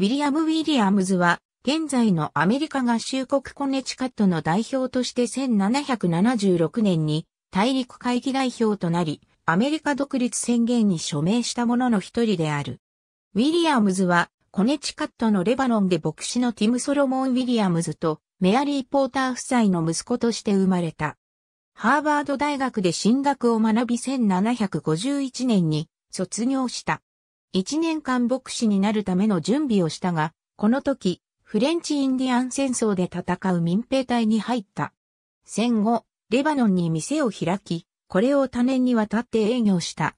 ウィリアム・ウィリアムズは、現在のアメリカ合衆国コネチカットの代表として1776年に大陸会議代表となり、アメリカ独立宣言に署名した者の一人である。ウィリアムズは、コネチカットのレバノンで牧師のティム・ソロモン・ウィリアムズとメアリー・ポーター夫妻の息子として生まれた。ハーバード大学で進学を学び1751年に卒業した。1年間牧師になるための準備をしたが、この時、フレンチ・インディアン戦争で戦う民兵隊に入った。戦後、レバノンに店を開き、これを多年にわたって営業した。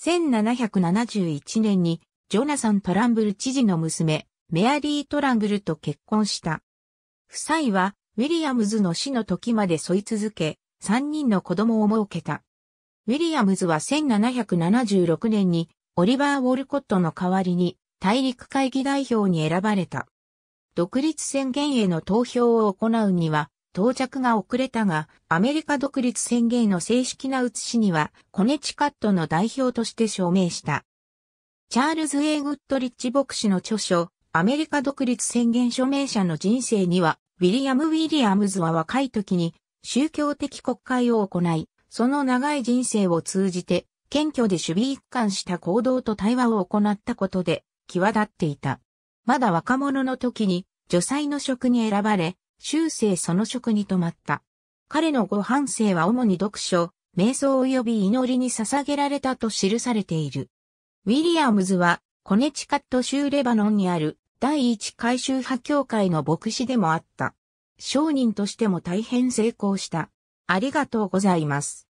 1771年に、ジョナサン・トランブル知事の娘、メアリー・トランブルと結婚した。夫妻は、ウィリアムズの死の時まで添い続け、3人の子供を設けた。ウィリアムズは1776年にオリバー・ウォルコットの代わりに大陸会議代表に選ばれた。独立宣言への投票を行うには到着が遅れたが、アメリカ独立宣言の正式な写しには、コネチカットの代表として署名した。チャールズ・エーグッドリッチ牧師の著書、アメリカ独立宣言署名者の人生には、ウィリアム・ウィリアムズは若い時に宗教的国会を行い、その長い人生を通じて謙虚で守備一貫した行動と対話を行ったことで、際立っていた。まだ若者の時に、女才の職に選ばれ、終生その職に泊まった。彼のご半生は主に読書、瞑想及び祈りに捧げられたと記されている。ウィリアムズは、コネチカット州レバノンにある第一回収派協会の牧師でもあった。商人としても大変成功した。ありがとうございます。